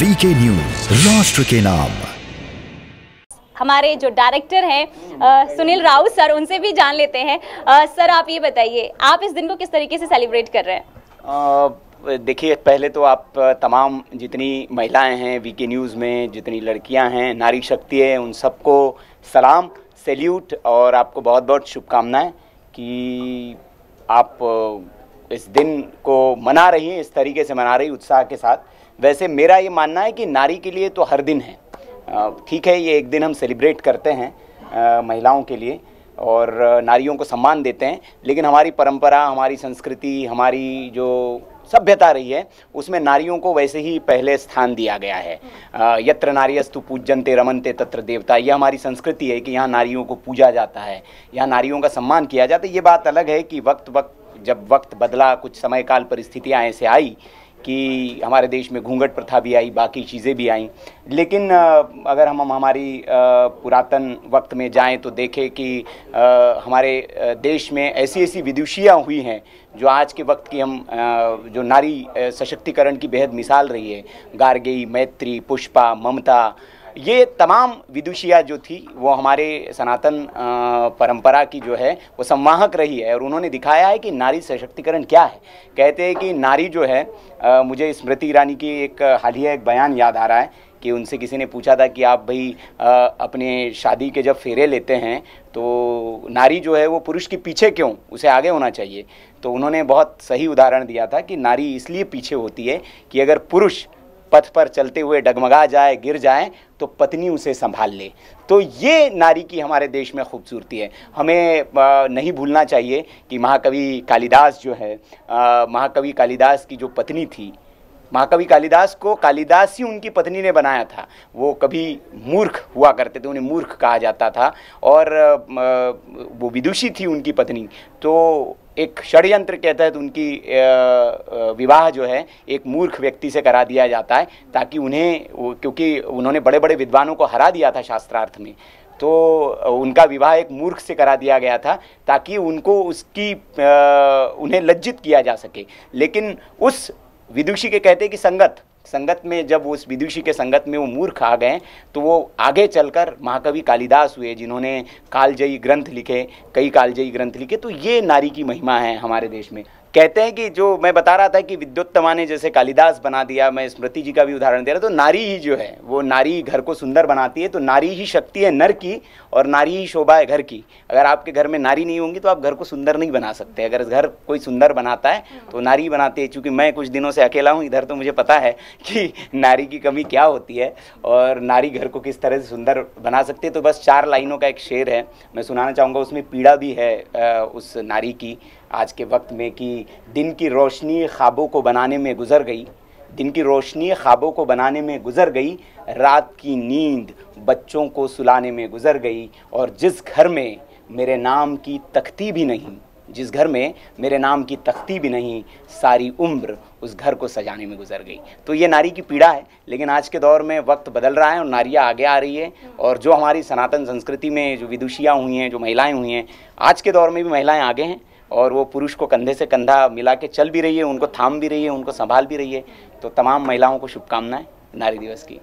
VK news राष्ट्र के नाम हमारे जो डायरेक्टर हैं सुनील राउत सर उनसे भी जान लेते हैं आ, सर आप ये बताइए आप इस दिन को किस तरीके से सेलिब्रेट कर रहे हैं देखिए पहले तो आप तमाम जितनी महिलाएं हैं वीके न्यूज़ में जितनी लड़कियां हैं नारी शक्ति है उन सबको सलाम सैल्यूट और आपको बहुत बहुत शुभकामनाएं कि आप इस दिन को मना रही हैं इस तरीके से मना रही उत्साह के साथ वैसे मेरा ये मानना है कि नारी के लिए तो हर दिन है ठीक है ये एक दिन हम सेलिब्रेट करते हैं महिलाओं के लिए और नारियों को सम्मान देते हैं लेकिन हमारी परंपरा हमारी संस्कृति हमारी जो सभ्यता रही है उसमें नारियों को वैसे ही पहले स्थान दिया गया है यत्र नारियस्तु पूजनते रमनते तत्र देवता यह हमारी संस्कृति है कि यहाँ नारियों को पूजा जाता है यहाँ नारियों का सम्मान किया जाता है ये बात अलग है कि वक्त वक्त जब वक्त बदला कुछ समय काल परिस्थितियाँ ऐसे आई कि हमारे देश में घूंघट प्रथा भी आई बाकी चीज़ें भी आई लेकिन अगर हम हमारी पुरातन वक्त में जाएं तो देखें कि हमारे देश में ऐसी ऐसी विदुषियाँ हुई हैं जो आज के वक्त की हम जो नारी सशक्तिकरण की बेहद मिसाल रही है गार्गी मैत्री पुष्पा ममता ये तमाम विदुषिया जो थी वो हमारे सनातन परंपरा की जो है वो संवाहक रही है और उन्होंने दिखाया है कि नारी सशक्तिकरण क्या है कहते हैं कि नारी जो है आ, मुझे स्मृति ईरानी की एक हालिया एक बयान याद आ रहा है कि उनसे किसी ने पूछा था कि आप भाई अपने शादी के जब फेरे लेते हैं तो नारी जो है वो पुरुष के पीछे क्यों उसे आगे होना चाहिए तो उन्होंने बहुत सही उदाहरण दिया था कि नारी इसलिए पीछे होती है कि अगर पुरुष पथ पर चलते हुए डगमगा जाए गिर जाए तो पत्नी उसे संभाल ले तो ये नारी की हमारे देश में खूबसूरती है हमें नहीं भूलना चाहिए कि महाकवि कालिदास जो है महाकवि कालिदास की जो पत्नी थी महाकवि कालिदास को कालिदास ही उनकी पत्नी ने बनाया था वो कभी मूर्ख हुआ करते थे उन्हें मूर्ख कहा जाता था और वो विदुषी थी उनकी पत्नी तो एक षडयंत्र के तहत उनकी विवाह जो है एक मूर्ख व्यक्ति से करा दिया जाता है ताकि उन्हें क्योंकि उन्होंने बड़े बड़े विद्वानों को हरा दिया था शास्त्रार्थ में तो उनका विवाह एक मूर्ख से करा दिया गया था ताकि उनको उसकी उन्हें लज्जित किया जा सके लेकिन उस विदुषी के कहते कि संगत संगत में जब उस विदुषी के संगत में वो मूर्ख आ गए तो वो आगे चलकर महाकवि कालिदास हुए जिन्होंने कालजयी ग्रंथ लिखे कई कालजयी ग्रंथ लिखे तो ये नारी की महिमा है हमारे देश में कहते हैं कि जो मैं बता रहा था कि विद्युत ने जैसे कालिदास बना दिया मैं स्मृति जी का भी उदाहरण दे रहा तो नारी ही जो है वो नारी घर को सुंदर बनाती है तो नारी ही शक्ति है नर की और नारी ही शोभा है घर की अगर आपके घर में नारी नहीं होंगी तो आप घर को सुंदर नहीं बना सकते अगर घर कोई सुंदर बनाता है तो नारी बनाती है चूँकि मैं कुछ दिनों से अकेला हूँ इधर तो मुझे पता है कि नारी की कमी क्या होती है और नारी घर को किस तरह से सुंदर बना सकती है तो बस चार लाइनों का एक शेर है मैं सुनाना चाहूँगा उसमें पीड़ा भी है उस नारी की आज के वक्त में कि दिन की रोशनी ख्वाबों को बनाने में गुजर गई दिन की रोशनी ख्वाबों को बनाने में गुजर गई रात की नींद बच्चों को सुलाने में गुजर गई और जिस घर में मेरे नाम की तख्ती भी नहीं जिस घर में मेरे नाम की तख्ती भी नहीं सारी उम्र उस घर को सजाने में गुजर गई तो ये नारी की पीड़ा है लेकिन आज के दौर में वक्त बदल रहा है और नारियाँ आगे आ रही है और जो हमारी सनातन संस्कृति में जो विदुषियाँ हुई हैं जो महिलाएं हुई हैं आज के दौर में भी महिलाएं आगे हैं और वो पुरुष को कंधे से कंधा मिला के चल भी रही है उनको थाम भी रही है उनको संभाल भी रही है तो तमाम महिलाओं को शुभकामनाएं नारी दिवस की